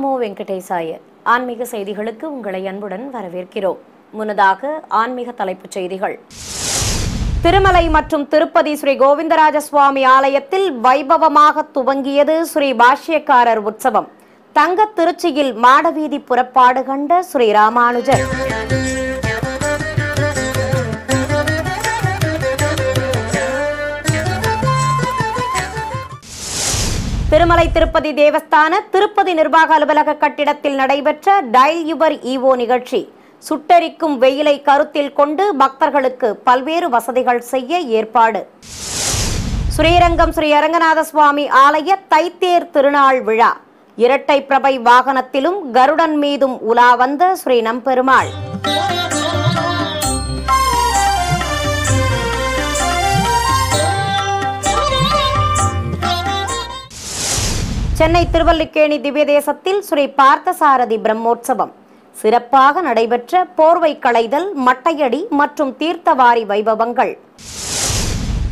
நமோ வெங்கடேசாய ஆன்மீக செய்திகளுக்கு உங்களை அன்புடன் வரவேற்கிறோம் முன்னதாக ஆன்மீக தலைப்புச் செய்திகள் திருமலை மற்றும் திருப்பதி ஸ்ரீ கோவிந்தராஜ சுவாமி ஆலயத்தில் வைபவமாக துவங்கியது ஸ்ரீ பாஷ்யக்காரர் உற்சவம் தங்க திருச்சியில் மாடவீதி புறப்பாடு கண்ட ஸ்ரீ ராமானுஜர் திருமலை திருப்பதி தேவஸ்தான திருப்பதி நிர்வாக அலுவலக கட்டிடத்தில் நடைபெற்ற டைல் யுவர் ஈவோ நிகழ்ச்சி சுட்டரிக்கும் வெயிலை கருத்தில் கொண்டு பக்தர்களுக்கு பல்வேறு வசதிகள் செய்ய ஏற்பாடு ஸ்ரீரங்கம் ஸ்ரீ அரங்கநாத சுவாமி ஆலய தைத்தேர் திருநாள் விழா இரட்டை பிரபை வாகனத்திலும் கருடன் மீதும் உலா வந்த ஸ்ரீ நம்பெருமாள் சென்னை திருவல்லிக்கேணி திவ்ய தேசத்தில் ஸ்ரீ பார்த்தசாரதி பிரம்மோற்சவம் சிறப்பாக நடைபெற்ற போர்வை களைதல் மட்டையடி மற்றும் தீர்த்தவாரி வைபவங்கள்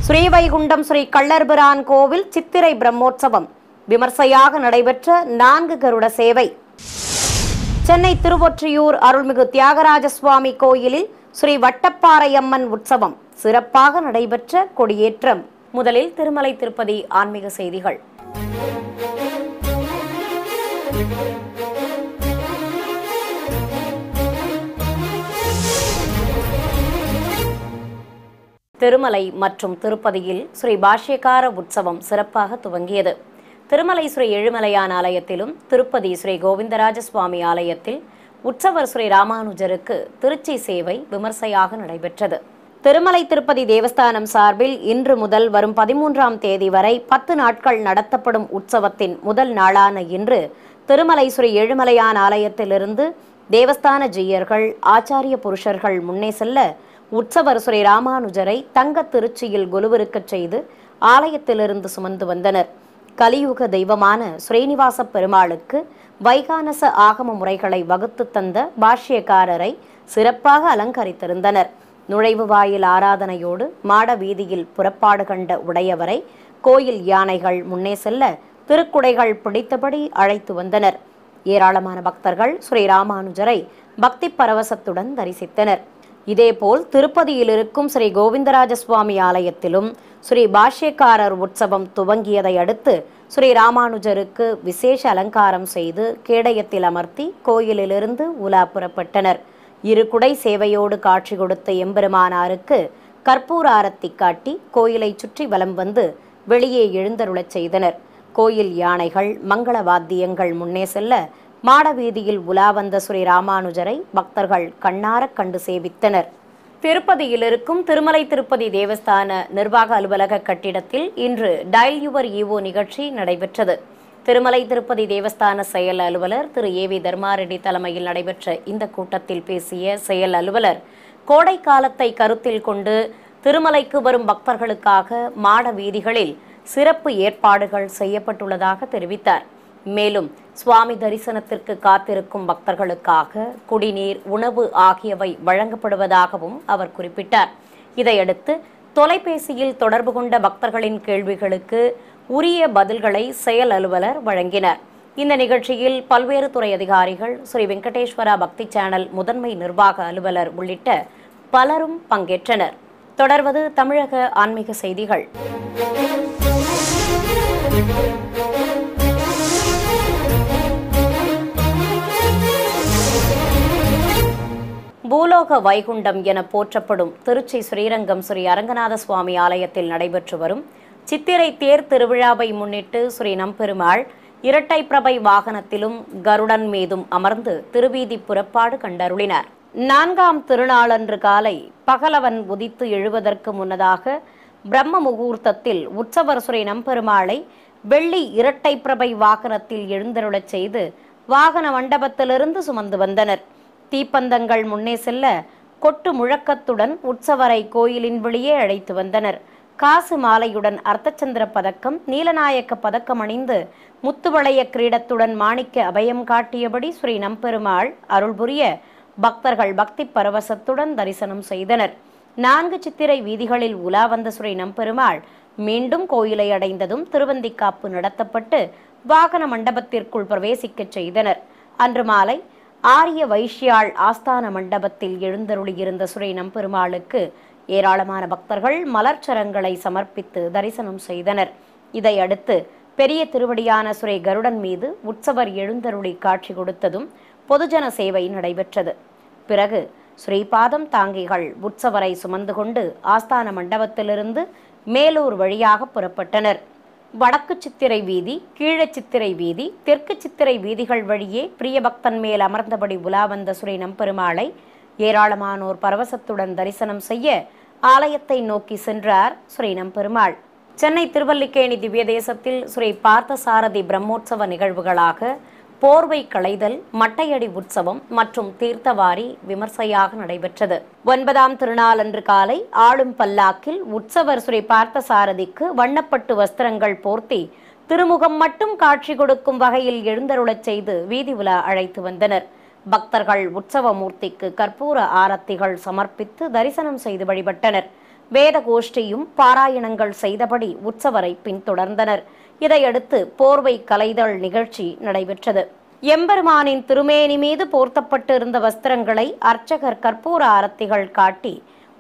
ஸ்ரீவைகுண்டம் ஸ்ரீ கள்ளர்பிரான் கோவில் சித்திரை பிரம்மோற்சவம் விமர்சையாக நடைபெற்ற நான்கு கருட சேவை சென்னை திருவொற்றியூர் அருள்மிகு தியாகராஜ சுவாமி கோயிலில் ஸ்ரீ வட்டப்பாறையம்மன் உற்சவம் சிறப்பாக நடைபெற்ற கொடியேற்றம் முதலில் திருமலை திருப்பதி ஆன்மீக செய்திகள் திருமலை மற்றும் திருப்பதியில் ஸ்ரீ பாஷ்யக்கார உற்சவம் சிறப்பாக துவங்கியது திருமலை ஸ்ரீ எழுமலையான் ஆலயத்திலும் திருப்பதி ஸ்ரீ கோவிந்தராஜ சுவாமி ஆலயத்தில் உற்சவர் ஸ்ரீ ராமானுஜருக்கு திருச்சி சேவை விமர்சையாக நடைபெற்றது திருமலை திருப்பதி தேவஸ்தானம் சார்பில் இன்று முதல் வரும் பதிமூன்றாம் தேதி வரை பத்து நாட்கள் நடத்தப்படும் உற்சவத்தின் முதல் நாளான இன்று திருமலைசுரி ஏழுமலையான் ஆலயத்திலிருந்து தேவஸ்தான ஜெய்யர்கள் ஆச்சாரிய புருஷர்கள் முன்னே செல்ல உற்சவர் ஸ்ரீ ராமானுஜரை தங்க திருச்சியில் குலுவருக்கச் செய்து ஆலயத்திலிருந்து சுமந்து வந்தனர் கலியுக தெய்வமான ஸ்ரீனிவாச பெருமாளுக்கு வைகானச ஆகம முறைகளை வகுத்து தந்த பாஷ்யக்காரரை சிறப்பாக அலங்கரித்திருந்தனர் நுழைவு வாயில் ஆராதனையோடு மாட வீதியில் புறப்பாடு கண்ட உடையவரை கோயில் யானைகள் முன்னே செல்ல திருக்குடைகள் பிடித்தபடி அழைத்து வந்தனர் ஏராளமான பக்தர்கள் ஸ்ரீராமானுஜரை பக்தி பரவசத்துடன் தரிசித்தனர் இதேபோல் திருப்பதியில் இருக்கும் ஸ்ரீ கோவிந்தராஜ சுவாமி ஆலயத்திலும் ஸ்ரீ பாஷ்யக்காரர் உற்சவம் துவங்கியதை அடுத்து ஸ்ரீ ராமானுஜருக்கு விசேஷ அலங்காரம் செய்து கேடயத்தில் அமர்த்தி கோயிலிலிருந்து உலா புறப்பட்டனர் இரு குடை சேவையோடு காட்சி கொடுத்த எம்பெருமானாருக்கு கற்பூர ஆரத்தி காட்டி கோயிலை சுற்றி வலம் வந்து வெளியே எழுந்தருளச் செய்தனர் கோயில் யானைகள் மங்கள வாத்தியங்கள் முன்னே செல்ல மாடவீதியில் உலா வந்த ஸ்ரீ ராமானுஜரை பக்தர்கள் கண்ணாரக் கண்டு சேவித்தனர் திருப்பதியில் இருக்கும் திருமலை திருப்பதி தேவஸ்தான நிர்வாக அலுவலக கட்டிடத்தில் இன்று டயல் யுவர் ஈவோ நிகழ்ச்சி நடைபெற்றது திருமலை திருப்பதி தேவஸ்தான செயல் அலுவலர் திரு ஏ வி தர்மாரெட்டி தலைமையில் நடைபெற்ற இந்த கூட்டத்தில் பேசிய செயல் அலுவலர் கோடை காலத்தை கருத்தில் கொண்டு திருமலைக்கு வரும் பக்தர்களுக்காக மாட வீதிகளில் சிறப்பு ஏற்பாடுகள் செய்யப்பட்டுள்ளதாக தெரிவித்தார் மேலும் சுவாமி தரிசனத்திற்கு காத்திருக்கும் பக்தர்களுக்காக குடிநீர் உணவு ஆகியவை வழங்கப்படுவதாகவும் அவர் குறிப்பிட்டார் இதையடுத்து தொலைபேசியில் தொடர்பு கொண்ட பக்தர்களின் கேள்விகளுக்கு உரிய பதில்களை செயல் அலுவலர் வழங்கினர் இந்த நிகழ்ச்சியில் பல்வேறு துறை அதிகாரிகள் ஸ்ரீ வெங்கடேஸ்வரா பக்தி சேனல் முதன்மை நிர்வாக அலுவலர் உள்ளிட்ட பலரும் பங்கேற்றனர் தொடர்வது தமிழக ஆன்மீக செய்திகள் பூலோக வைகுண்டம் என போற்றப்படும் திருச்சி ஸ்ரீரங்கம் ஸ்ரீ அரங்கநாத சுவாமி ஆலயத்தில் நடைபெற்று வரும் சித்திரை தேர் திருவிழாவை முன்னிட்டு ஸ்ரீ நம்பெருமாள் இரட்டை பிரபை வாகனத்திலும் கருடன் மீதும் அமர்ந்து திருவீதி புறப்பாடு கண்டருளினார் நான்காம் திருநாளன்று காலை பகலவன் உதித்து எழுவதற்கு முன்னதாக பிரம்ம முகூர்த்தத்தில் உற்சவர் சுரை நம்பெருமாளை வெள்ளி இரட்டை பிரபை வாகனத்தில் எழுந்தருளச் செய்து வாகன மண்டபத்திலிருந்து சுமந்து வந்தனர் தீப்பந்தங்கள் முன்னே செல்ல கொட்டு முழக்கத்துடன் உற்சவரை கோயிலின் வெளியே அழைத்து வந்தனர் காசு மாலையுடன் அர்த்தச்சந்திர பதக்கம் நீலநாயக்க பதக்கம் அணிந்து முத்துவளைய கிரீடத்துடன் மாணிக்க அபயம் காட்டியபடி ஸ்ரீ நம்பெருமாள் அருள்புரிய பக்தர்கள் பக்தி பரவசத்துடன் தரிசனம் செய்தனர் நான்கு சித்திரை வீதிகளில் உலா வந்த ஸ்ரீ நம்பெருமாள் மீண்டும் கோயிலை அடைந்ததும் திருவந்திக்காப்பு நடத்தப்பட்டு வாகன மண்டபத்திற்குள் பிரவேசிக்கச் செய்தனர் அன்று மாலை ஆரிய வைஷ்யாள் ஆஸ்தான மண்டபத்தில் எழுந்தருளியிருந்த ஸ்ரீ நம்பெருமாளுக்கு ஏராளமான பக்தர்கள் மலர்ச்சரங்களை சமர்ப்பித்து தரிசனம் செய்தனர் இதையடுத்து பெரிய திருவடியான சுரை கருடன் மீது உற்சவர் எழுந்தருளி காட்சி கொடுத்ததும் பொதுஜன சேவை நடைபெற்றது பிறகு ஸ்ரீபாதம் தாங்கிகள் உற்சவரை சுமந்து கொண்டு ஆஸ்தான மண்டபத்திலிருந்து மேலூர் வழியாக புறப்பட்டனர் வடக்கு சித்திரை வீதி கீழ சித்திரை வீதி தெற்கு சித்திரை வீதிகள் வழியே பிரியபக்தன் மேல் அமர்ந்தபடி உலா வந்த சுரை நம்பெருமாளை ஏராளமானோர் பரவசத்துடன் தரிசனம் செய்ய ஆலயத்தை நோக்கி சென்றார் சுரைனம் பெருமாள் சென்னை திருவல்லிக்கேணி திவ்ய தேசத்தில் ஸ்ரீ சாரதி பிரம்மோற்சவ நிகழ்வுகளாக போர்வை களைதல் மட்டையடி உற்சவம் மற்றும் தீர்த்தவாரி விமர்சையாக நடைபெற்றது ஒன்பதாம் திருநாள் அன்று காலை ஆளும் பல்லாக்கில் உற்சவர் ஸ்ரீ சாரதிக்கு வண்ணப்பட்டு வஸ்திரங்கள் போர்த்தி திருமுகம் மட்டும் காட்சி கொடுக்கும் வகையில் எழுந்தருளச் செய்து வீதி உலா அழைத்து வந்தனர் பக்தர்கள் உற்சவமூர்த்திக்கு கற்பூர ஆரத்திகள் சமர்ப்பித்து தரிசனம் செய்து வழிபட்டனர் வேத கோஷ்டியும் பாராயணங்கள் செய்தபடி உற்சவரை பின்தொடர்ந்தனர் இதையடுத்து போர்வை கலைதல் நிகழ்ச்சி நடைபெற்றது எம்பெருமானின் திருமேனி மீது போர்த்தப்பட்டு இருந்த வஸ்திரங்களை அர்ச்சகர் கற்பூர ஆரத்திகள் காட்டி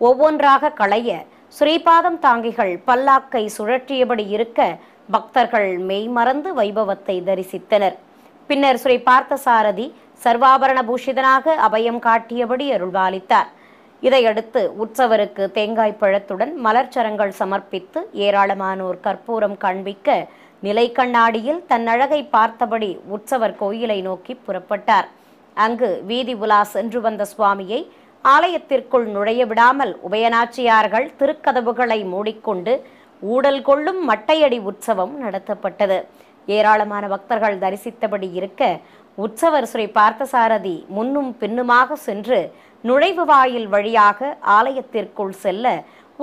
ஒவ்வொன்றாக களைய ஸ்ரீபாதம் தாங்கிகள் பல்லாக்கை சுழற்றியபடி இருக்க பக்தர்கள் மெய்மறந்து வைபவத்தை தரிசித்தனர் பின்னர் ஸ்ரீ பார்த்தசாரதி சர்வாபரண பூஷிதனாக அபயம் காட்டியபடி அருள்வாலித்தார் இதையடுத்து உற்சவருக்கு தேங்காய் பழத்துடன் மலர்ச்சரங்கள் சமர்ப்பித்து ஏராளமானோர் கற்பூரம் காண்பிக்க நிலை கண்ணாடியில் தன் அழகை பார்த்தபடி உற்சவர் கோயிலை நோக்கி புறப்பட்டார் அங்கு வீதி உலா சென்று வந்த சுவாமியை ஆலயத்திற்குள் நுழைய விடாமல் உபயநாச்சியார்கள் திருக்கதவுகளை மூடிக்கொண்டு ஊடல் கொள்ளும் மட்டையடி உற்சவம் நடத்தப்பட்டது ஏராளமான பக்தர்கள் தரிசித்தபடி இருக்க உற்சவரசுரை பார்த்தசாரதி முன்னும் பின்னுமாக சென்று நுழைவு வாயில் வழியாக ஆலயத்திற்குள் செல்ல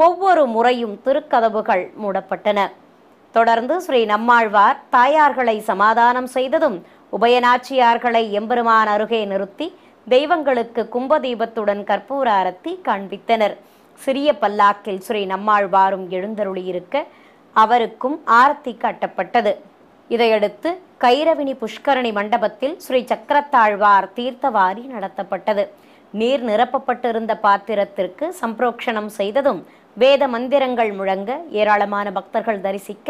ஒவ்வொரு முறையும் திருக்கதவுகள் மூடப்பட்டன தொடர்ந்து ஸ்ரீ நம்மாழ்வார் தாயார்களை சமாதானம் செய்ததும் உபயநாச்சியார்களை எம்பெருமான் அருகே நிறுத்தி தெய்வங்களுக்கு கும்பதீபத்துடன் கற்பூர ஆரத்தி காண்பித்தனர் சிறிய பல்லாக்கில் ஸ்ரீ நம்மாழ்வாரும் எழுந்தருளியிருக்க அவருக்கும் ஆரத்தி காட்டப்பட்டது இதையடுத்து கைரவினி புஷ்கரணி மண்டபத்தில் ஸ்ரீ சக்கரத்தாழ்வார் தீர்த்தவாரி நடத்தப்பட்டது நீர் நிரப்பப்பட்டிருந்த பாத்திரத்திற்கு சம்பிரோக்ஷணம் செய்ததும் வேத மந்திரங்கள் முழங்க ஏராளமான பக்தர்கள் தரிசிக்க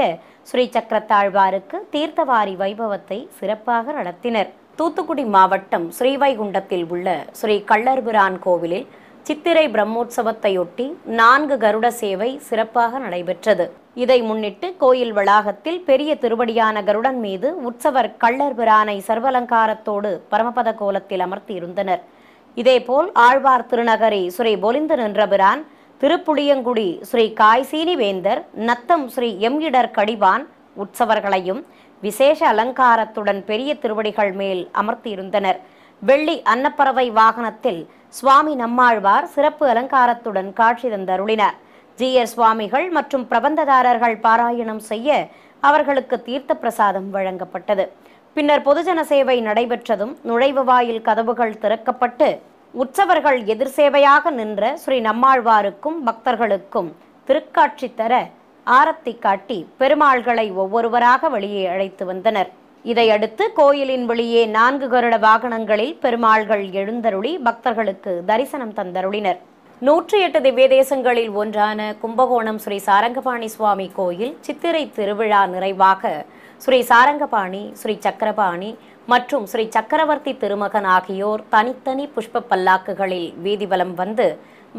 ஸ்ரீ சக்கரத்தாழ்வாருக்கு தீர்த்தவாரி வைபவத்தை சிறப்பாக நடத்தினர் தூத்துக்குடி மாவட்டம் ஸ்ரீவைகுண்டத்தில் உள்ள ஸ்ரீ கள்ளர்பிரான் கோவிலில் சித்திரை பிரம்மோற்சவத்தையொட்டி நான்கு கருட சேவை சிறப்பாக நடைபெற்றது இதை முன்னிட்டு கோயில் வளாகத்தில் பெரிய திருவடியான கருடன் மீது உற்சவர் கள்ளர் பிரானை சர்வலங்காரத்தோடு பரமபத கோலத்தில் அமர்த்தியிருந்தனர் இதேபோல் ஆழ்வார் திருநகரி ஸ்ரீ பொலிந்து நின்ற பிரான் திருப்புளியங்குடி ஸ்ரீ காய்சீனி வேந்தர் நத்தம் ஸ்ரீ எம் இடர் கடிவான் உற்சவர்களையும் விசேஷ அலங்காரத்துடன் பெரிய திருவடிகள் மேல் அமர்த்தியிருந்தனர் வெள்ளி அன்னப்பறவை வாகனத்தில் சுவாமி நம்மாழ்வார் சிறப்பு அலங்காரத்துடன் காட்சி தந்தருளினார் ஜி ஆர் சுவாமிகள் மற்றும் பிரபந்ததாரர்கள் பாராயணம் செய்ய அவர்களுக்கு தீர்த்த பிரசாதம் வழங்கப்பட்டது பின்னர் பொதுஜன சேவை நடைபெற்றதும் நுழைவு வாயில் கதவுகள் திறக்கப்பட்டு உற்சவர்கள் எதிர் சேவையாக நின்ற ஸ்ரீ நம்மாழ்வாருக்கும் பக்தர்களுக்கும் திருக்காட்சி தர ஆரத்தி காட்டி பெருமாள்களை ஒவ்வொருவராக வெளியே அழைத்து வந்தனர் இதையடுத்து கோயிலின் வெளியே நான்கு கருட வாகனங்களில் பெருமாள்கள் எழுந்தருளி பக்தர்களுக்கு தரிசனம் தந்தருளினர் நூற்றி எட்டு திவ்ய தேசங்களில் ஒன்றான கும்பகோணம் ஸ்ரீ சாரங்கபாணி சுவாமி கோயில் சித்திரை திருவிழா நிறைவாக ஸ்ரீ சாரங்கபாணி ஸ்ரீ சக்கரபாணி மற்றும் ஸ்ரீ சக்கரவர்த்தி திருமகன் ஆகியோர் தனித்தனி புஷ்ப பல்லாக்குகளில் வீதிவலம் வந்து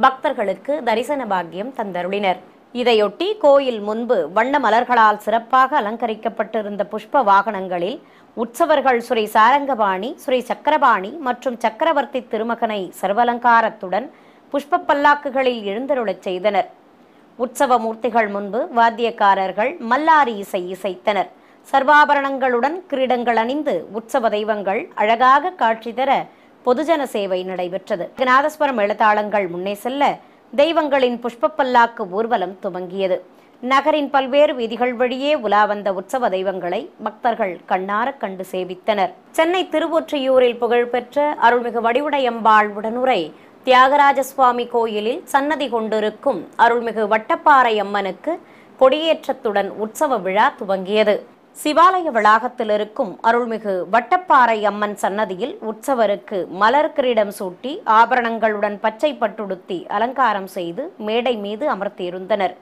பக்தர்களுக்கு தரிசன பாக்கியம் தந்தருளினர் இதையொட்டி கோயில் முன்பு வண்ண மலர்களால் சிறப்பாக அலங்கரிக்கப்பட்டிருந்த புஷ்ப வாகனங்களில் உற்சவர்கள் ஸ்ரீ சாரங்கபாணி ஸ்ரீ சக்கரபாணி மற்றும் சக்கரவர்த்தி திருமகனை சர்வலங்காரத்துடன் புஷ்ப பல்லாக்குகளில் எழுந்தருளச் செய்தனர் உற்சவ மூர்த்திகள் முன்பு வாத்தியக்காரர்கள் மல்லாரி இசை இசைத்தனர் சர்வாபரணங்களுடன் கிரீடங்கள் அணிந்து உற்சவ தெய்வங்கள் அழகாக காட்சி தர பொதுஜன சேவை நடைபெற்றது நாதஸ்வரம் எழுத்தாளங்கள் முன்னே செல்ல தெய்வங்களின் புஷ்ப பல்லாக்கு ஊர்வலம் துவங்கியது நகரின் பல்வேறு வீதிகள் வழியே உலா வந்த உற்சவ தெய்வங்களை பக்தர்கள் கண்ணார கண்டு சேவித்தனர் சென்னை திருவொற்றியூரில் புகழ்பெற்ற அருள்மிகு வடிவுடையம்பாள் உடனுரை தியாகராஜ சுவாமி கோயிலில் சன்னதி கொண்டிருக்கும் அருள்மிகு வட்டப்பாறை அம்மனுக்கு கொடியேற்றத்துடன் உற்சவ விழா துவங்கியது சிவாலய வளாகத்தில் இருக்கும் அருள்மிகு வட்டப்பாறை அம்மன் சன்னதியில் உற்சவருக்கு மலர் கிரீடம் சூட்டி ஆபரணங்களுடன் பச்சை பட்டுடுத்தி அலங்காரம் செய்து மேடை மீது அமர்த்தியிருந்தனர்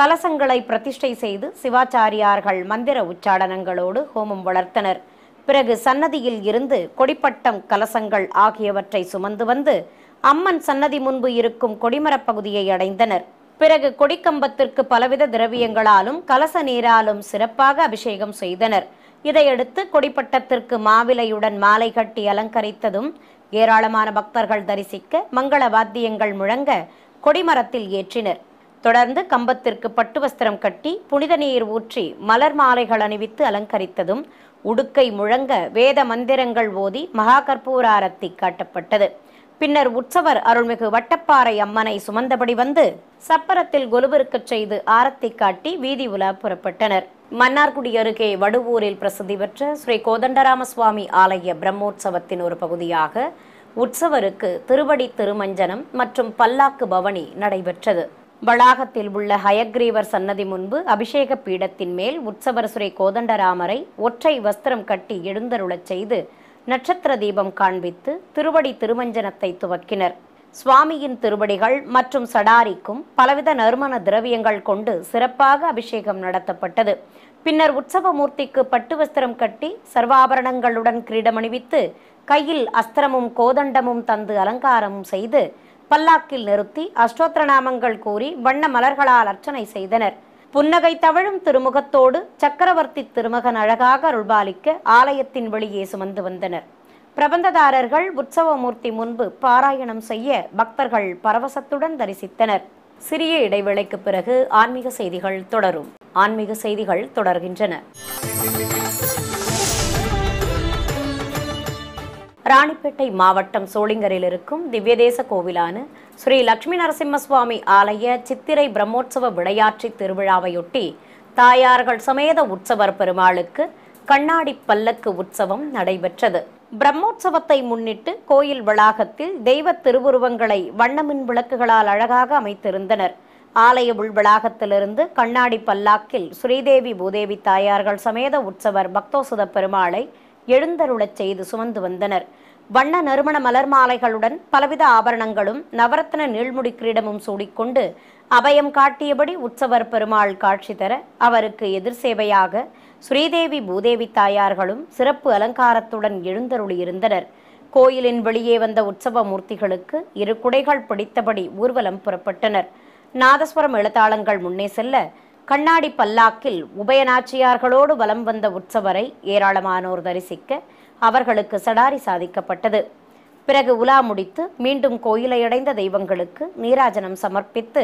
கலசங்களை பிரதிஷ்டை செய்து சிவாச்சாரியார்கள் மந்திர உச்சாடனங்களோடு ஹோமம் வளர்த்தனர் பிறகு சன்னதியில் இருந்து கொடிப்பட்டம் கலசங்கள் ஆகியவற்றை சுமந்து வந்து அம்மன் சன்னதி முன்பு இருக்கும் கொடிமரப் பகுதியை அடைந்தனர் பிறகு கொடிக்கம்பத்திற்கு பலவித திரவியங்களாலும் கலச நீராலும் சிறப்பாக அபிஷேகம் செய்தனர் இதையடுத்து கொடிப்பட்டத்திற்கு மாவிலையுடன் மாலை கட்டி அலங்கரித்ததும் ஏராளமான பக்தர்கள் தரிசிக்க மங்கள வாத்தியங்கள் முழங்க கொடிமரத்தில் ஏற்றினர் தொடர்ந்து கம்பத்திற்கு பட்டு வஸ்திரம் கட்டி புனித நீர் ஊற்றி மலர் மாலைகள் அணிவித்து அலங்கரித்ததும் உடுக்கை முழங்க வேத மந்திரங்கள் ஓதி மகா காட்டப்பட்டது பின்னர் உற்சவர் அருள்மிகு வட்டப்பாறை அம்மனை சுமந்தபடி வந்து சப்பரத்தில் கொலுவிற்கு செய்து ஆரத்தி காட்டி வீதி உலா புறப்பட்டனர் மன்னார்குடி அருகே வடுவூரில் பிரசித்தி பெற்ற ஸ்ரீ கோதண்டராம சுவாமி ஆலய பிரம்மோற்சவத்தின் ஒரு பகுதியாக உற்சவருக்கு திருவடி திருமஞ்சனம் மற்றும் பல்லாக்கு பவனி நடைபெற்றது வளாகத்தில் உள்ள ஹயக்ரீவர் சன்னதி முன்பு அபிஷேக பீடத்தின் மேல் உற்சவர் ஸ்ரீ கோதண்டராமரை ஒற்றை வஸ்திரம் கட்டி எழுந்தருளச் செய்து நட்சத்திர தீபம் காண்பித்து திருவடி திருமஞ்சனத்தை துவக்கினர் சுவாமியின் திருவடிகள் மற்றும் சடாரிக்கும் பலவித நறுமண திரவியங்கள் கொண்டு சிறப்பாக அபிஷேகம் நடத்தப்பட்டது பின்னர் உற்சவமூர்த்திக்கு பட்டு வஸ்திரம் கட்டி சர்வாபரணங்களுடன் கிரீடமணிவித்து கையில் அஸ்திரமும் கோதண்டமும் தந்து அலங்காரமும் செய்து பல்லாக்கில் நிறுத்தி அஷ்டோத்திர நாமங்கள் கூறி வண்ண மலர்களால் அர்ச்சனை செய்தனர் புன்னகை தவழும் திருமுகத்தோடு சக்கரவர்த்தி திருமகன் அழகாக அருள்பாலிக்க ஆலயத்தின் வெளியே சுமந்து வந்தனர் பிரபந்ததாரர்கள் உற்சவமூர்த்தி முன்பு பாராயணம் செய்ய பக்தர்கள் பரவசத்துடன் தரிசித்தனர் சிறிய இடைவெளிக்கு பிறகு ஆன்மீக செய்திகள் தொடரும் ஆன்மீக செய்திகள் தொடர்கின்றன ராணிப்பேட்டை மாவட்டம் சோளிங்கரில் இருக்கும் திவ்யதேச கோவிலான ஸ்ரீ லட்சுமி சுவாமி ஆலய சித்திரை பிரம்மோற்சவ விளையாட்டு திருவிழாவையொட்டி தாயார்கள் சமேத உற்சவர் பெருமாளுக்கு கண்ணாடி பல்லக்கு உற்சவம் நடைபெற்றது பிரம்மோற்சவத்தை முன்னிட்டு கோயில் வளாகத்தில் தெய்வ திருவுருவங்களை வண்ணமின் விளக்குகளால் அழகாக அமைத்திருந்தனர் ஆலய உள் வளாகத்திலிருந்து கண்ணாடி பல்லாக்கில் ஸ்ரீதேவி பூதேவி தாயார்கள் சமேத உற்சவர் பக்தோசுத பெருமாளை எழுந்தருளச் செய்து சுமந்து வந்தனர் வண்ண நறுமண மலர் மாலைகளுடன் பலவித ஆபரணங்களும் நவரத்ன நீள்முடி கிரீடமும் சூடிக்கொண்டு அபயம் காட்டியபடி உற்சவர் பெருமாள் காட்சி தர அவருக்கு எதிர் சேவையாக ஸ்ரீதேவி பூதேவி தாயார்களும் சிறப்பு அலங்காரத்துடன் எழுந்தருளியிருந்தனர் கோயிலின் வெளியே வந்த உற்சவ மூர்த்திகளுக்கு இரு குடைகள் பிடித்தபடி ஊர்வலம் புறப்பட்டனர் நாதஸ்வரம் எழுத்தாளங்கள் முன்னே செல்ல கண்ணாடி பல்லாக்கில் உபயநாச்சியார்களோடு வலம் வந்த உற்சவரை ஏராளமானோர் தரிசிக்க அவர்களுக்கு சடாரி சாதிக்கப்பட்டது பிறகு உலா முடித்து மீண்டும் கோயிலை அடைந்த தெய்வங்களுக்கு நீராஜனம் சமர்ப்பித்து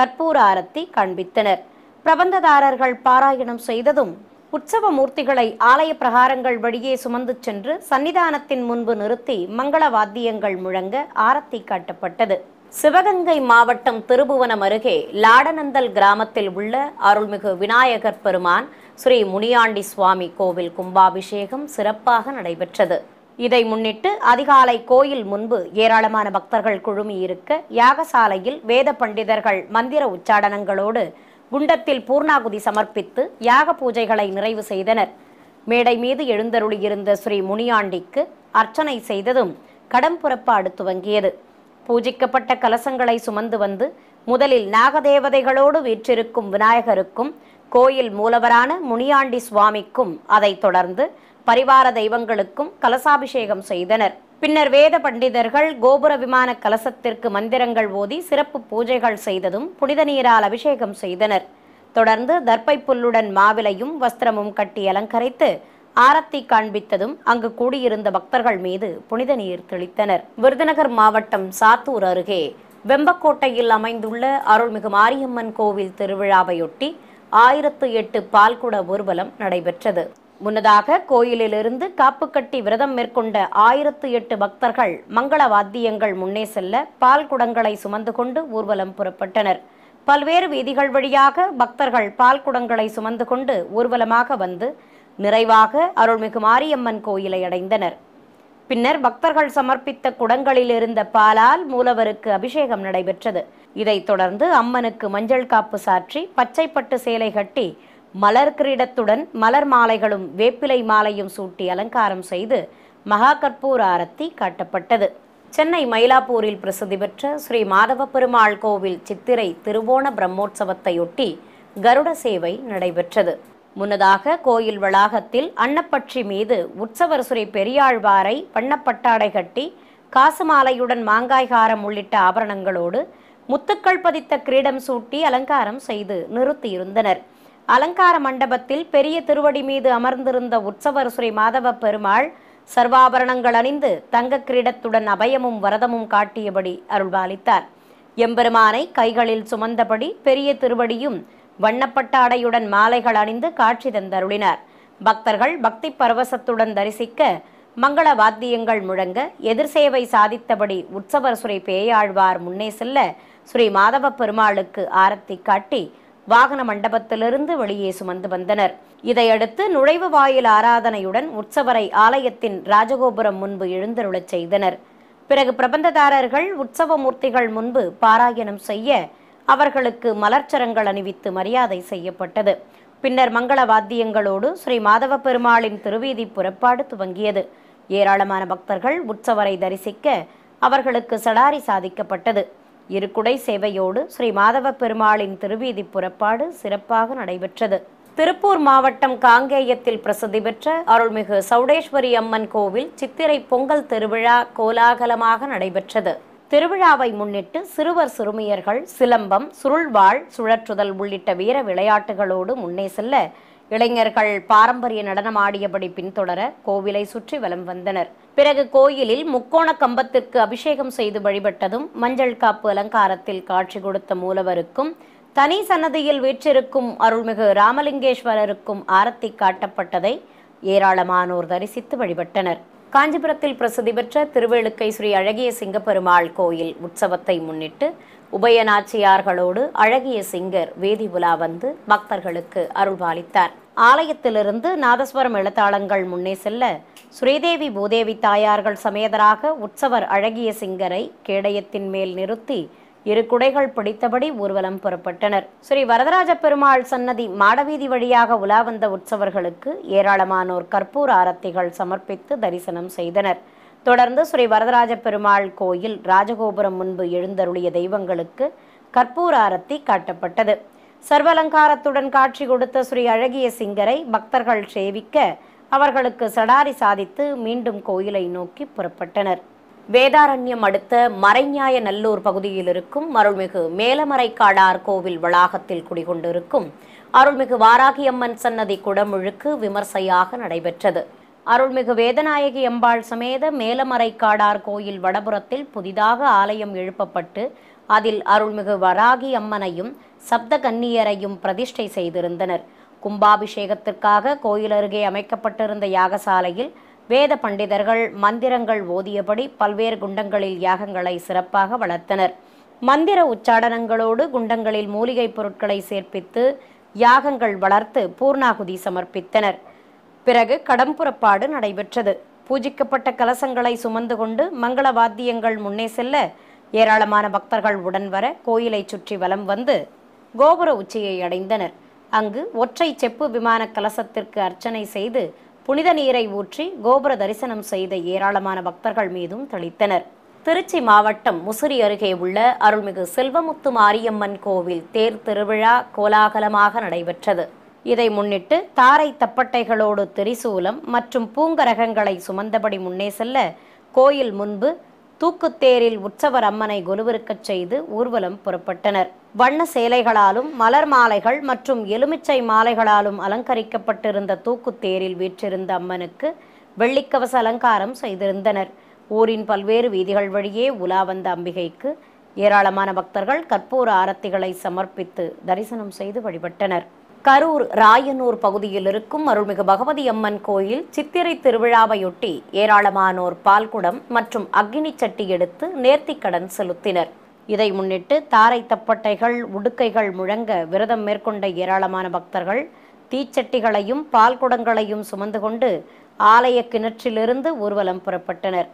கற்பூர ஆரத்தி காண்பித்தனர் பிரபந்ததாரர்கள் பாராயணம் செய்ததும் உற்சவ மூர்த்திகளை ஆலய பிரகாரங்கள் வழியே சுமந்து சென்று சன்னிதானத்தின் முன்பு நிறுத்தி மங்கள வாத்தியங்கள் முழங்க ஆரத்தி காட்டப்பட்டது சிவகங்கை மாவட்டம் திருபுவனம் அருகே லாடனந்தல் கிராமத்தில் உள்ள அருள்மிகு விநாயகர் பெருமான் ஸ்ரீ முனியாண்டி சுவாமி கோவில் கும்பாபிஷேகம் சிறப்பாக நடைபெற்றது இதை முன்னிட்டு அதிகாலை கோயில் முன்பு ஏராளமான பக்தர்கள் குழுமியிருக்க யாகசாலையில் வேத பண்டிதர்கள் மந்திர உச்சாடனங்களோடு குண்டத்தில் பூர்ணாகுதி சமர்ப்பித்து யாக பூஜைகளை நிறைவு செய்தனர் மேடை மீது எழுந்தருளியிருந்த ஸ்ரீ முனியாண்டிக்கு அர்ச்சனை செய்ததும் கடம்புறப்பாடு துவங்கியது பூஜிக்கப்பட்ட கலசங்களை சுமந்து வந்து முதலில் நாகதேவதைகளோடு வீற்றிருக்கும் விநாயகருக்கும் கோயில் மூலவரான முனியாண்டி சுவாமிக்கும் அதை தொடர்ந்து பரிவார தெய்வங்களுக்கும் கலசாபிஷேகம் செய்தனர் பின்னர் வேத பண்டிதர்கள் கோபுர விமான கலசத்திற்கு மந்திரங்கள் ஓதி சிறப்பு பூஜைகள் செய்ததும் புனித நீரால் அபிஷேகம் செய்தனர் தொடர்ந்து தர்ப்பை புல்லுடன் மாவிலையும் வஸ்திரமும் கட்டி அலங்கரித்து ஆரத்தி காண்பித்ததும் அங்கு கூடியிருந்த பக்தர்கள் மீது புனித நீர் தெளித்தனர் விருதுநகர் மாவட்டம் சாத்தூர் அருகே வெம்பக்கோட்டையில் அமைந்துள்ள அருள்மிகு மாரியம்மன் கோவில் திருவிழாவையொட்டி ஆயிரத்து எட்டு பால்குட ஊர்வலம் நடைபெற்றது முன்னதாக கோயிலிலிருந்து காப்பு கட்டி விரதம் மேற்கொண்ட ஆயிரத்து எட்டு பக்தர்கள் மங்கள வாத்தியங்கள் முன்னே செல்ல பால் குடங்களை சுமந்து கொண்டு ஊர்வலம் புறப்பட்டனர் பல்வேறு வீதிகள் வழியாக பக்தர்கள் பால் குடங்களை சுமந்து கொண்டு ஊர்வலமாக வந்து நிறைவாக அருள்மிகு மாரியம்மன் கோயிலை அடைந்தனர் பின்னர் பக்தர்கள் சமர்ப்பித்த குடங்களில் இருந்த பாலால் மூலவருக்கு அபிஷேகம் நடைபெற்றது இதைத் தொடர்ந்து அம்மனுக்கு மஞ்சள் காப்பு சாற்றி பச்சைப்பட்டு சேலை கட்டி மலர் கிரீடத்துடன் மலர் மாலைகளும் வேப்பிலை மாலையும் சூட்டி அலங்காரம் செய்து மகா கற்பூர் ஆரத்தி காட்டப்பட்டது சென்னை மயிலாப்பூரில் பிரசித்தி பெற்ற ஸ்ரீ மாதவ பெருமாள் கோவில் சித்திரை திருவோண பிரம்மோற்சவத்தையொட்டி கருட சேவை நடைபெற்றது முன்னதாக கோயில் வளாகத்தில் அன்னப்பட்சி மீது உற்சவரசுரை பெரியாழ்வாரை வண்ணப்பட்டாடை கட்டி காசுமாலையுடன் மாங்காய்காரம் உள்ளிட்ட ஆபரணங்களோடு முத்துக்கள் பதித்த கிரீடம் சூட்டி அலங்காரம் செய்து நிறுத்தியிருந்தனர் அலங்கார மண்டபத்தில் பெரிய திருவடி மீது அமர்ந்திருந்த உற்சவரசுரை மாதவ பெருமாள் சர்வாபரணங்கள் அணிந்து தங்க கிரீடத்துடன் அபயமும் வரதமும் காட்டியபடி அருள்பாலித்தார் எம்பெருமானை கைகளில் சுமந்தபடி பெரிய திருவடியும் வண்ணப்பட்ட ஆடையுடன் மாலைகள் அணிந்து காட்சி தந்தருளினார் பக்தர்கள் பக்தி பரவசத்துடன் தரிசிக்க மங்கள வாத்தியங்கள் முழங்க எதிர்சேவை சாதித்தபடி உற்சவர் சுரை பேயாழ்வார் முன்னே செல்ல ஸ்ரீ மாதவ பெருமாளுக்கு ஆரத்தி காட்டி வாகன மண்டபத்திலிருந்து வெளியே சுமந்து வந்தனர் இதையடுத்து நுழைவு வாயில் ஆராதனையுடன் உற்சவரை ஆலயத்தின் ராஜகோபுரம் முன்பு எழுந்தருளச் செய்தனர் பிறகு பிரபந்ததாரர்கள் உற்சவ மூர்த்திகள் முன்பு பாராயணம் செய்ய அவர்களுக்கு மலர்ச்சரங்கள் அணிவித்து மரியாதை செய்யப்பட்டது பின்னர் மங்கள வாத்தியங்களோடு ஸ்ரீ மாதவ பெருமாளின் திருவீதி புறப்பாடு துவங்கியது ஏராளமான பக்தர்கள் உற்சவரை தரிசிக்க அவர்களுக்கு சடாரி சாதிக்கப்பட்டது இருக்குடை சேவையோடு ஸ்ரீ மாதவ பெருமாளின் திருவீதி புறப்பாடு சிறப்பாக நடைபெற்றது திருப்பூர் மாவட்டம் காங்கேயத்தில் பிரசித்தி பெற்ற அருள்மிகு சௌடேஸ்வரி அம்மன் கோவில் சித்திரை பொங்கல் திருவிழா கோலாகலமாக நடைபெற்றது திருவிழாவை முன்னிட்டு சிறுவர் சிறுமியர்கள் சிலம்பம் சுருள்வாள் சுழற்றுதல் உள்ளிட்ட வீர விளையாட்டுகளோடு முன்னே செல்ல இளைஞர்கள் பாரம்பரிய நடனம் ஆடியபடி பின்தொடர கோவிலை சுற்றி வலம் வந்தனர் பிறகு கோயிலில் முக்கோண கம்பத்திற்கு அபிஷேகம் செய்து வழிபட்டதும் மஞ்சள் காப்பு அலங்காரத்தில் காட்சி கொடுத்த மூலவருக்கும் தனி சன்னதியில் வீற்றிருக்கும் அருள்மிகு ராமலிங்கேஸ்வரருக்கும் ஆரத்தி காட்டப்பட்டதை ஏராளமானோர் தரிசித்து வழிபட்டனர் காஞ்சிபுரத்தில் பிரசித்தி பெற்ற திருவெழுக்கை ஸ்ரீ அழகிய சிங்கப்பெருமாள் கோயில் உற்சவத்தை முன்னிட்டு உபயநாச்சியார்களோடு அழகிய சிங்கர் வேதிபுலா வந்து பக்தர்களுக்கு அருள்பாலித்தார் ஆலயத்திலிருந்து நாதஸ்வரம் எழுத்தாளங்கள் முன்னே செல்ல ஸ்ரீதேவி பூதேவி தாயார்கள் சமேதராக உற்சவர் அழகிய சிங்கரை கேடயத்தின் மேல் நிறுத்தி இரு குடைகள் பிடித்தபடி ஊர்வலம் புறப்பட்டனர் ஸ்ரீ வரதராஜ பெருமாள் சன்னதி மாடவீதி வழியாக உலா வந்த உற்சவர்களுக்கு ஏராளமானோர் கற்பூர் ஆரத்திகள் சமர்ப்பித்து தரிசனம் செய்தனர் தொடர்ந்து ஸ்ரீ வரதராஜ பெருமாள் கோயில் ராஜகோபுரம் முன்பு எழுந்தருளிய தெய்வங்களுக்கு கற்பூர் ஆரத்தி காட்டப்பட்டது சர்வலங்காரத்துடன் காட்சி கொடுத்த ஸ்ரீ அழகிய சிங்கரை பக்தர்கள் சேவிக்க அவர்களுக்கு சடாரி சாதித்து மீண்டும் கோயிலை நோக்கி புறப்பட்டனர் வேதாரண்யம் அடுத்த மறைஞாய நல்லூர் பகுதியில் இருக்கும் அருள்மிகு மேலமறை காடார் கோவில் வளாகத்தில் குடிகொண்டிருக்கும் அருள்மிகு வாராகி அம்மன் சன்னதி குடமுழுக்கு விமர்சையாக நடைபெற்றது அருள்மிகு வேதநாயகி எம்பாள் சமேத மேலமறை காடார் கோயில் வடபுறத்தில் புதிதாக ஆலயம் எழுப்பப்பட்டு அதில் அருள்மிகு வராகி அம்மனையும் சப்த கன்னியரையும் பிரதிஷ்டை செய்திருந்தனர் கும்பாபிஷேகத்திற்காக கோயில் அருகே அமைக்கப்பட்டிருந்த யாகசாலையில் வேத பண்டிதர்கள் மந்திரங்கள் ஓதியபடி பல்வேறு குண்டங்களில் யாகங்களை சிறப்பாக வளர்த்தனர் மந்திர உச்சாடனங்களோடு குண்டங்களில் மூலிகைப் பொருட்களை சேர்ப்பித்து யாகங்கள் வளர்த்து பூர்ணாகுதி சமர்ப்பித்தனர் பிறகு கடம்புறப்பாடு நடைபெற்றது பூஜிக்கப்பட்ட கலசங்களை சுமந்து கொண்டு மங்கள வாத்தியங்கள் முன்னே செல்ல ஏராளமான பக்தர்கள் உடன் வர கோயிலை சுற்றி வலம் வந்து கோபுர உச்சியை அடைந்தனர் அங்கு ஒற்றை செப்பு விமான கலசத்திற்கு அர்ச்சனை செய்து புனித நீரை ஊற்றி கோபுர தரிசனம் செய்த ஏராளமான பக்தர்கள் மீதும் தெளித்தனர் திருச்சி மாவட்டம் முசிறி அருகே உள்ள அருள்மிகு செல்வமுத்து மாரியம்மன் கோவில் தேர் திருவிழா கோலாகலமாக நடைபெற்றது இதை முன்னிட்டு தாரை தப்பட்டைகளோடு திரிசூலம் மற்றும் பூங்கரகங்களை சுமந்தபடி முன்னே செல்ல கோயில் முன்பு தூக்குத்தேரில் உற்சவர் அம்மனை கொலுவிருக்கச் செய்து ஊர்வலம் புறப்பட்டனர் வண்ண சேலைகளாலும் மலர் மாலைகள் மற்றும் எலுமிச்சை மாலைகளாலும் அலங்கரிக்கப்பட்டிருந்த தூக்குத்தேரில் வீற்றிருந்த அம்மனுக்கு வெள்ளிக்கவச அலங்காரம் செய்திருந்தனர் ஊரின் பல்வேறு வீதிகள் வழியே உலா வந்த அம்பிகைக்கு ஏராளமான பக்தர்கள் கற்பூர ஆரத்திகளை சமர்ப்பித்து தரிசனம் செய்து வழிபட்டனர் கரூர் ராயனூர் பகுதியில் இருக்கும் அருள்மிகு பகவதி அம்மன் கோயில் சித்திரை திருவிழாவையொட்டி ஏராளமானோர் பால்குடம் மற்றும் அக்னி சட்டி எடுத்து நேர்த்திக்கடன் செலுத்தினர் இதை முன்னிட்டு தாரை தப்பட்டைகள் உடுக்கைகள் முழங்க விரதம் மேற்கொண்ட ஏராளமான பக்தர்கள் தீச்சட்டிகளையும் பால் குடங்களையும் சுமந்து கொண்டு ஆலய கிணற்றிலிருந்து ஊர்வலம் புறப்பட்டனர்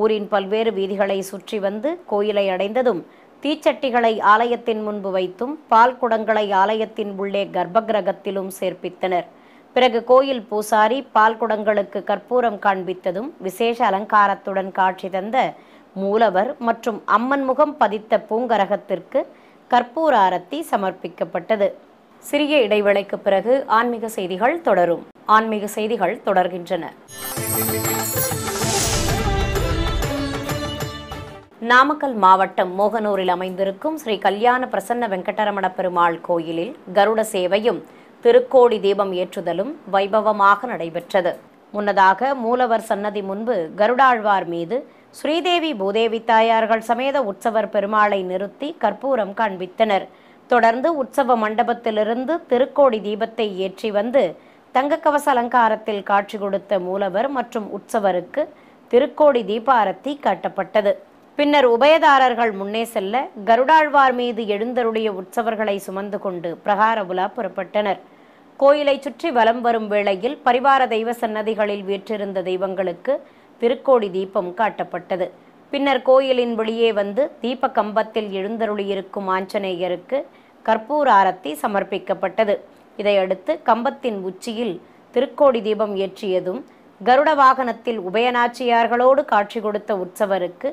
ஊரின் பல்வேறு வீதிகளை சுற்றி வந்து கோயிலை அடைந்ததும் தீச்சட்டிகளை ஆலயத்தின் முன்பு வைத்தும் பால் குடங்களை ஆலயத்தின் உள்ளே கர்ப்பகிரகத்திலும் சேர்ப்பித்தனர் பிறகு கோயில் பூசாரி பால் குடங்களுக்கு கற்பூரம் காண்பித்ததும் விசேஷ அலங்காரத்துடன் காட்சி தந்த மூலவர் மற்றும் அம்மன் முகம் பதித்த பூங்கரகத்திற்கு கற்பூர ஆரத்தி சமர்ப்பிக்கப்பட்டது சிறிய இடைவெளிக்கு பிறகு ஆன்மீக செய்திகள் தொடரும் ஆன்மீக செய்திகள் தொடர்கின்றன நாமக்கல் மாவட்டம் மோகனூரில் அமைந்திருக்கும் ஸ்ரீ கல்யாண பிரசன்ன வெங்கடரமண பெருமாள் கோயிலில் கருட சேவையும் திருக்கோடி தீபம் ஏற்றுதலும் வைபவமாக நடைபெற்றது முன்னதாக மூலவர் சன்னதி முன்பு கருடாழ்வார் மீது ஸ்ரீதேவி பூதேவி தாயார்கள் சமேத உற்சவர் பெருமாளை நிறுத்தி கற்பூரம் காண்பித்தனர் தொடர்ந்து உற்சவ மண்டபத்திலிருந்து திருக்கோடி தீபத்தை ஏற்றி வந்து தங்கக்கவச அலங்காரத்தில் காட்சி கொடுத்த மூலவர் மற்றும் உற்சவருக்கு திருக்கோடி தீபாரத்தி காட்டப்பட்டது பின்னர் உபயதாரர்கள் முன்னே செல்ல கருடாழ்வார் மீது எழுந்தருடைய உற்சவர்களை சுமந்து கொண்டு பிரகார உலா புறப்பட்டனர் கோயிலை சுற்றி வலம் வரும் வேளையில் பரிவார தெய்வ சன்னதிகளில் வீற்றிருந்த தெய்வங்களுக்கு திருக்கோடி தீபம் காட்டப்பட்டது பின்னர் கோயிலின் வெளியே வந்து தீப கம்பத்தில் எழுந்தருளியிருக்கும் ஆஞ்சநேயருக்கு கற்பூர ஆரத்தி சமர்ப்பிக்கப்பட்டது இதையடுத்து கம்பத்தின் உச்சியில் திருக்கோடி தீபம் ஏற்றியதும் கருட வாகனத்தில் உபயநாச்சியார்களோடு காட்சி கொடுத்த உற்சவருக்கு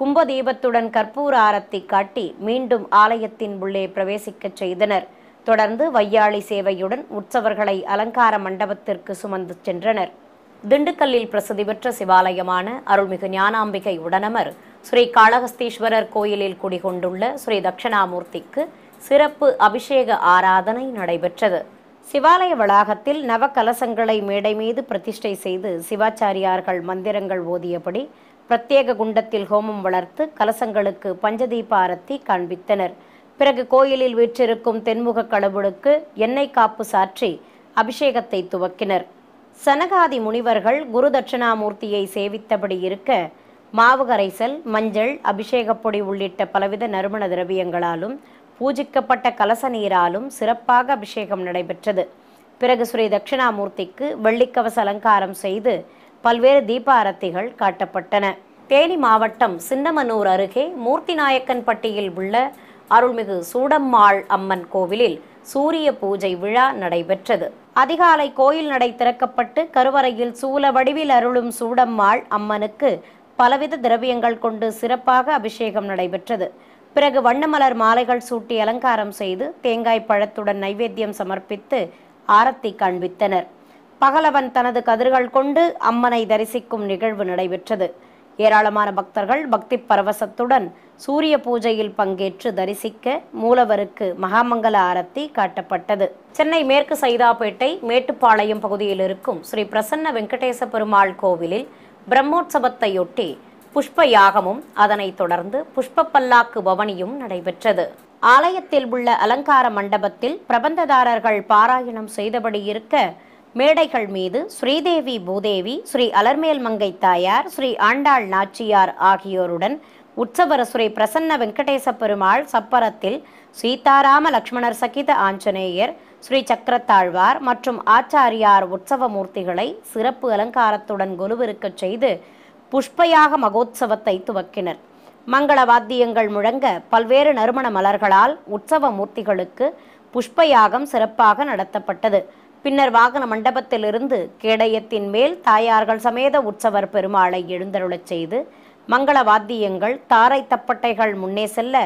கும்ப தீபத்துடன் கற்பூர ஆரத்தி காட்டி மீண்டும் ஆலயத்தின் உள்ளே பிரவேசிக்கச் செய்தனர் தொடர்ந்து வையாளி சேவையுடன் உற்சவர்களை அலங்கார மண்டபத்திற்கு சுமந்து சென்றனர் திண்டுக்கல்லில் பிரசித்தி பெற்ற சிவாலயமான அருள்மிகு ஞானாம்பிகை உடனமர் ஸ்ரீ காளகஸ்தீஸ்வரர் கோயிலில் குடிகொண்டுள்ள ஸ்ரீ தட்சிணாமூர்த்திக்கு சிறப்பு அபிஷேக ஆராதனை நடைபெற்றது சிவாலய வளாகத்தில் கலசங்களை மேடை மீது பிரதிஷ்டை செய்து சிவாச்சாரியார்கள் மந்திரங்கள் ஓதியபடி பிரத்யேக குண்டத்தில் ஹோமம் வளர்த்து கலசங்களுக்கு பஞ்சதீப காண்பித்தனர் பிறகு கோயிலில் வீற்றிருக்கும் தென்முக கடவுளுக்கு எண்ணெய் காப்பு சாற்றி அபிஷேகத்தை துவக்கினர் சனகாதி முனிவர்கள் குரு தட்சிணாமூர்த்தியை சேவித்தபடி இருக்க மாவுகரைசல் மஞ்சள் அபிஷேகப்பொடி உள்ளிட்ட பலவித நறுமண திரவியங்களாலும் பூஜிக்கப்பட்ட கலச நீராலும் சிறப்பாக அபிஷேகம் நடைபெற்றது பிறகு ஸ்ரீ தட்சிணாமூர்த்திக்கு வெள்ளிக்கவச அலங்காரம் செய்து பல்வேறு தீபாரத்திகள் காட்டப்பட்டன தேனி மாவட்டம் சின்னமனூர் அருகே மூர்த்திநாயக்கன்பட்டியில் உள்ள அருள்மிகு சூடம்மாள் அம்மன் கோவிலில் சூரிய பூஜை விழா நடைபெற்றது அதிகாலை கோயில் நடை திறக்கப்பட்டு கருவறையில் சூல வடிவில் அருளும் சூடம்மாள் அம்மனுக்கு பலவித திரவியங்கள் கொண்டு சிறப்பாக அபிஷேகம் நடைபெற்றது பிறகு வண்ணமலர் மாலைகள் சூட்டி அலங்காரம் செய்து தேங்காய் பழத்துடன் நைவேத்தியம் சமர்ப்பித்து ஆரத்தி காண்பித்தனர் பகலவன் தனது கதிர்கள் கொண்டு அம்மனை தரிசிக்கும் நிகழ்வு நடைபெற்றது ஏராளமான பக்தர்கள் பக்தி பரவசத்துடன் சூரிய பூஜையில் பங்கேற்று தரிசிக்க மூலவருக்கு மகாமங்கல ஆரத்தி காட்டப்பட்டது சென்னை மேற்கு சைதாப்பேட்டை மேட்டுப்பாளையம் பகுதியில் இருக்கும் ஸ்ரீ பிரசன்ன வெங்கடேச பெருமாள் கோவிலில் பிரம்மோற்சவத்தையொட்டி புஷ்ப யாகமும் அதனைத் தொடர்ந்து புஷ்ப பல்லாக்கு பவனியும் நடைபெற்றது ஆலயத்தில் உள்ள அலங்கார மண்டபத்தில் பிரபந்ததாரர்கள் பாராயணம் செய்தபடி இருக்க மேடைகள் மீது ஸ்ரீதேவி பூதேவி ஸ்ரீ அலர்மேல் மங்கை தாயார் ஸ்ரீ ஆண்டாள் நாச்சியார் ஆகியோருடன் உற்சவரசுரை பிரசன்ன வெங்கடேச பெருமாள் சப்பரத்தில் சீதாராம லக்ஷ்மணர் சகித ஆஞ்சநேயர் ஸ்ரீ சக்கரத்தாழ்வார் மற்றும் ஆச்சாரியார் உற்சவ மூர்த்திகளை சிறப்பு அலங்காரத்துடன் கொலுவிருக்கச் செய்து புஷ்பயாக மகோத்சவத்தை துவக்கினர் மங்கள வாத்தியங்கள் முழங்க பல்வேறு நறுமண மலர்களால் உற்சவ மூர்த்திகளுக்கு புஷ்பயாகம் சிறப்பாக நடத்தப்பட்டது பின்னர் வாகன மண்டபத்திலிருந்து கேடயத்தின் மேல் தாயார்கள் சமேத உற்சவர் பெருமாளை எழுந்தருளச் செய்து மங்கள வாத்தியங்கள் தாரை தப்பட்டைகள் முன்னே செல்ல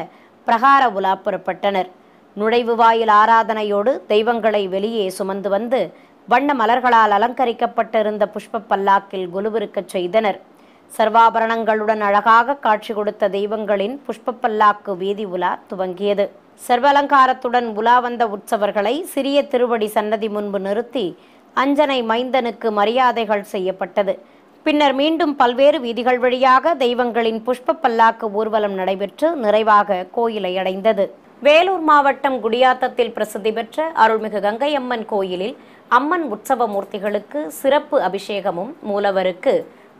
பிரகார உலா புறப்பட்டனர் நுழைவு வாயில் ஆராதனையோடு தெய்வங்களை வெளியே சுமந்து வந்து வண்ண மலர்களால் அலங்கரிக்கப்பட்டிருந்த புஷ்ப பல்லாக்கில் குலுவிருக்கச் செய்தனர் சர்வாபரணங்களுடன் அழகாக காட்சி கொடுத்த தெய்வங்களின் புஷ்ப பல்லாக்கு வீதி உலா துவங்கியது சர்வலங்காரத்துடன் உலா வந்த உற்சவர்களை சிறிய திருவடி சன்னதி முன்பு நிறுத்தி அஞ்சனை மைந்தனுக்கு மரியாதைகள் செய்யப்பட்டது பின்னர் மீண்டும் பல்வேறு வீதிகள் வழியாக தெய்வங்களின் புஷ்ப பல்லாக்கு ஊர்வலம் நடைபெற்று நிறைவாக கோயிலை அடைந்தது வேலூர் மாவட்டம் குடியாத்தத்தில் பிரசித்தி பெற்ற அருள்மிகு கங்கையம்மன் கோயிலில் அம்மன் உற்சவ மூர்த்திகளுக்கு சிறப்பு அபிஷேகமும் மூலவருக்கு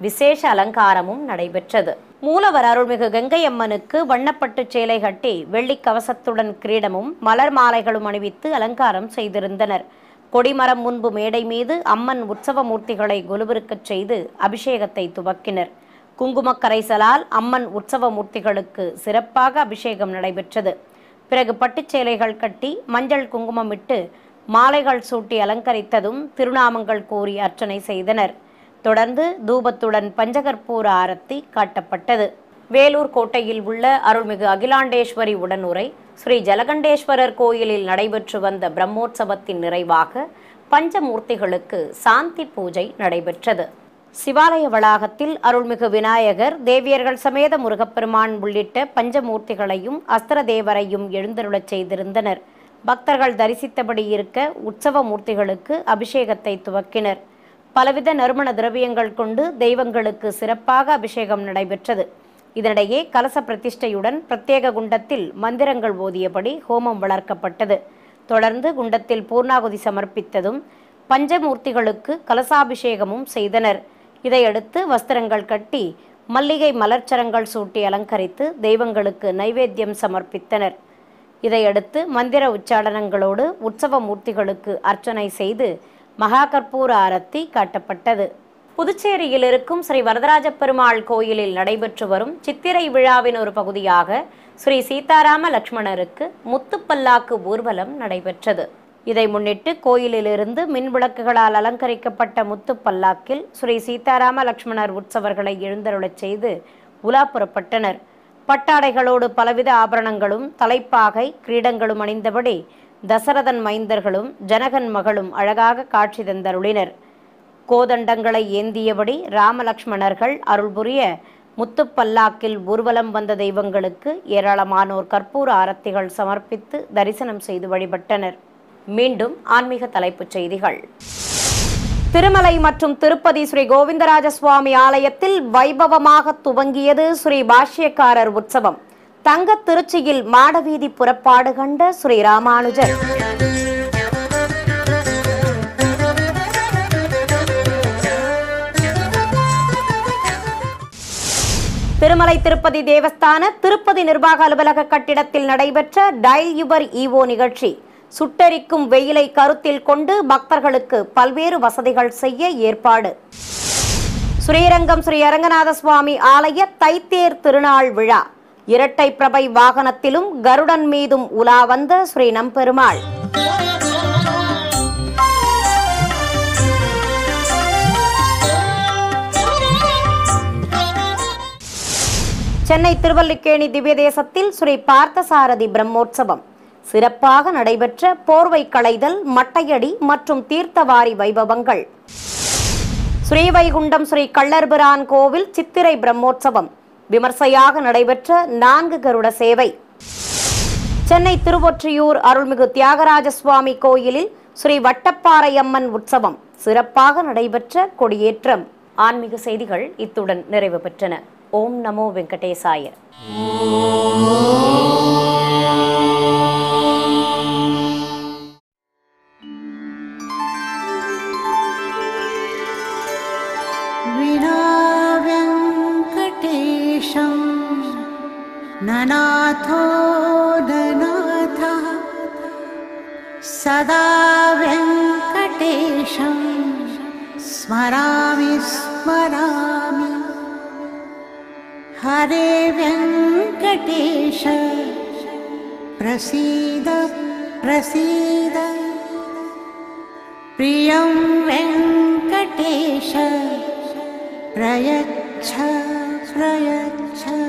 விசேஷ அலங்காரமும் நடைபெற்றது மூலவர் அருள்மிகு கங்கையம்மனுக்கு வண்ணப்பட்டு சேலை கட்டி வெள்ளி கவசத்துடன் கிரீடமும் மலர் மாலைகளும் அணிவித்து அலங்காரம் செய்திருந்தனர் கொடிமரம் முன்பு மேடை மீது அம்மன் உற்சவ மூர்த்திகளை கொலுவிருக்கச் செய்து அபிஷேகத்தை துவக்கினர் குங்குமக்கரைசலால் அம்மன் உற்சவ மூர்த்திகளுக்கு சிறப்பாக அபிஷேகம் நடைபெற்றது பிறகு பட்டுச்சேலைகள் கட்டி மஞ்சள் குங்குமமிட்டு மாலைகள் சூட்டி அலங்கரித்ததும் திருநாமங்கள் கூறி அர்ச்சனை செய்தனர் தொடர்ந்து தூபத்துடன் பஞ்சகற்பூர ஆரத்தி காட்டப்பட்டது வேலூர் கோட்டையில் உள்ள அருள்மிகு அகிலாண்டேஸ்வரி உடனுரை ஸ்ரீ ஜலகண்டேஸ்வரர் கோயிலில் நடைபெற்று வந்த பிரம்மோற்சவத்தின் நிறைவாக பஞ்சமூர்த்திகளுக்கு சாந்தி பூஜை நடைபெற்றது சிவாலய வளாகத்தில் அருள்மிகு விநாயகர் தேவியர்கள் சமேத முருகப்பெருமான் உள்ளிட்ட பஞ்சமூர்த்திகளையும் அஸ்திர தேவரையும் எழுந்தருளச் செய்திருந்தனர் பக்தர்கள் தரிசித்தபடி இருக்க உற்சவ மூர்த்திகளுக்கு அபிஷேகத்தை துவக்கினர் பலவித நறுமண திரவியங்கள் கொண்டு தெய்வங்களுக்கு சிறப்பாக அபிஷேகம் நடைபெற்றது இதனிடையே கலச பிரதிஷ்டையுடன் பிரத்யேக குண்டத்தில் மந்திரங்கள் ஓதியபடி ஹோமம் வளர்க்கப்பட்டது தொடர்ந்து குண்டத்தில் பூர்ணாகுதி சமர்ப்பித்ததும் பஞ்சமூர்த்திகளுக்கு கலசாபிஷேகமும் செய்தனர் இதையடுத்து வஸ்திரங்கள் கட்டி மல்லிகை மலர்ச்சரங்கள் சூட்டி அலங்கரித்து தெய்வங்களுக்கு நைவேத்தியம் சமர்ப்பித்தனர் இதையடுத்து மந்திர உச்சாடனங்களோடு உற்சவ மூர்த்திகளுக்கு அர்ச்சனை செய்து மகாகற்பூர ஆரத்தி காட்டப்பட்டது புதுச்சேரியில் இருக்கும் ஸ்ரீ வரதராஜ பெருமாள் கோயிலில் நடைபெற்று வரும் சித்திரை விழாவின் ஒரு பகுதியாக ஸ்ரீ சீதாராம லக்ஷ்மணருக்கு முத்துப்பல்லாக்கு ஊர்வலம் நடைபெற்றது இதை முன்னிட்டு கோயிலிலிருந்து மின் விளக்குகளால் அலங்கரிக்கப்பட்ட முத்துப்பல்லாக்கில் ஸ்ரீ சீதாராம லட்சுமணர் உற்சவர்களை எழுந்தருளச் செய்து உலா புறப்பட்டனர் பட்டாடைகளோடு பலவித ஆபரணங்களும் தலைப்பாகை கிரீடங்களும் அணிந்தபடி தசரதன் மைந்தர்களும் ஜனகன் மகளும் அழகாக காட்சி தந்தருளினர் கோதண்டங்களை ஏந்தியபடி ராமலக்ஷ்மணர்கள் அருள்புரிய முத்துப்பல்லாக்கில் ஊர்வலம் வந்த தெய்வங்களுக்கு ஏராளமானோர் கற்பூர ஆரத்திகள் சமர்ப்பித்து தரிசனம் செய்து வழிபட்டனர் மீண்டும் ஆன்மீக தலைப்புச் செய்திகள் திருமலை மற்றும் திருப்பதி ஸ்ரீ கோவிந்தராஜ சுவாமி ஆலயத்தில் வைபவமாக துவங்கியது ஸ்ரீ பாஷ்யக்காரர் உற்சவம் தங்க திருச்சியில் மாடவீதி புறப்பாடு கண்ட ஸ்ரீ ராமானுஜர் திருமலை திருப்பதி தேவஸ்தான திருப்பதி நிர்வாக அலுவலக கட்டிடத்தில் நடைபெற்ற டைல் யுவர் ஈவோ நிகழ்ச்சி சுட்டரிக்கும் வெயிலை கருத்தில் கொண்டு பக்தர்களுக்கு பல்வேறு வசதிகள் செய்ய ஏற்பாடு ஸ்ரீரங்கம் ஸ்ரீ அரங்கநாத சுவாமி ஆலய தைத்தேர் திருநாள் விழா இரட்டை பிரபை வாகனத்திலும் கருடன் மீதும் உலா வந்த ஸ்ரீ நம்பெருமாள் சென்னை திருவல்லிக்கேணி திவ்ய தேசத்தில் ஸ்ரீ பார்த்தசாரதி பிரம்மோற்சவம் சிறப்பாக நடைபெற்ற போர்வை களைதல் மட்டையடி மற்றும் தீர்த்தவாரி வைபவங்கள் ஸ்ரீவைகுண்டம் ஸ்ரீ கள்ளர்பிரான் கோவில் சித்திரை பிரம்மோற்சவம் விமர்சையாக நடைபெற்ற நான்கு கருட சேவை சென்னை திருவொற்றியூர் அருள்மிகு தியாகராஜ சுவாமி கோயிலில் ஸ்ரீ வட்டப்பாறையம்மன் உற்சவம் சிறப்பாக நடைபெற்ற கொடியேற்றம் ஆன்மீக செய்திகள் இத்துடன் நிறைவு பெற்றன ఓం నమో వెంకటేశాయ వెంకటేశం ననాథోదనాథ సదా వెంకటేశం స్మరామి స్మరామి हरे व्यङ्कटेश प्रसीद प्रसीद प्रियं व्यङ्कटेश प्रयच्छ प्रयच्छ